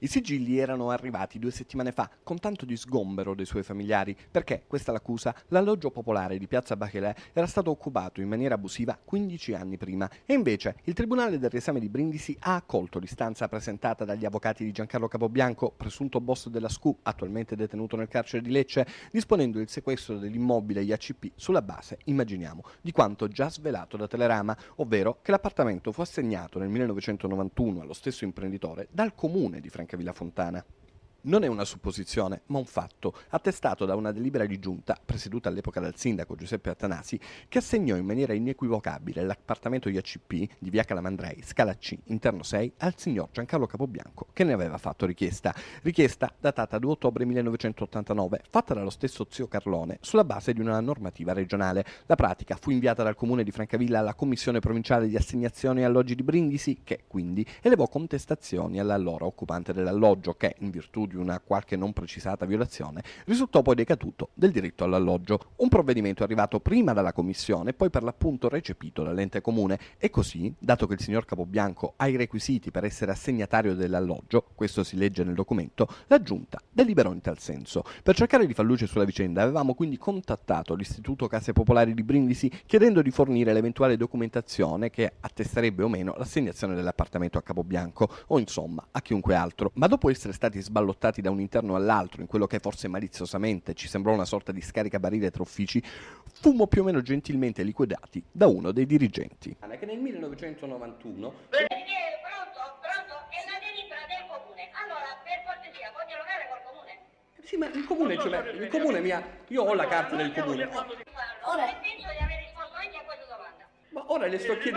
I sigilli erano arrivati due settimane fa con tanto di sgombero dei suoi familiari perché, questa l'accusa, l'alloggio popolare di Piazza Bachelet era stato occupato in maniera abusiva 15 anni prima e invece il Tribunale del riesame di Brindisi ha accolto l'istanza presentata dagli avvocati di Giancarlo Capobianco, presunto boss della SCU, attualmente detenuto nel carcere di Lecce, disponendo il sequestro dell'immobile IACP sulla base, immaginiamo, di quanto già svelato da Telerama, ovvero che l'appartamento fu assegnato nel 1991 allo stesso imprenditore dal comune di Francia anche Villa Fontana non è una supposizione, ma un fatto, attestato da una delibera di giunta, presieduta all'epoca dal sindaco Giuseppe Attanasi, che assegnò in maniera inequivocabile l'appartamento di ACP di via Calamandrei, scala C, interno 6, al signor Giancarlo Capobianco, che ne aveva fatto richiesta. Richiesta datata 2 ottobre 1989, fatta dallo stesso zio Carlone, sulla base di una normativa regionale. La pratica fu inviata dal comune di Francavilla alla commissione provinciale di assegnazione e alloggi di Brindisi, che quindi elevò contestazioni all'allora occupante dell'alloggio, che in virtù di di una qualche non precisata violazione, risultò poi decaduto del diritto all'alloggio, un provvedimento arrivato prima dalla Commissione e poi per l'appunto recepito dall'ente comune e così, dato che il signor Capobianco ha i requisiti per essere assegnatario dell'alloggio, questo si legge nel documento, la Giunta deliberò in tal senso. Per cercare di far luce sulla vicenda avevamo quindi contattato l'Istituto Case Popolari di Brindisi chiedendo di fornire l'eventuale documentazione che attesterebbe o meno l'assegnazione dell'appartamento a Capobianco o insomma a chiunque altro, ma dopo essere stati sballottati portati da un interno all'altro in quello che forse maliziosamente ci sembrò una sorta di scaricabarile tra uffici, fummo più o meno gentilmente liquidati da uno dei dirigenti. Ah, che nel 1991... Beh, Sì, ma il comune, cioè, il comune mia, io ho la carta del comune. Ora, Ma ora le sto chiedendo...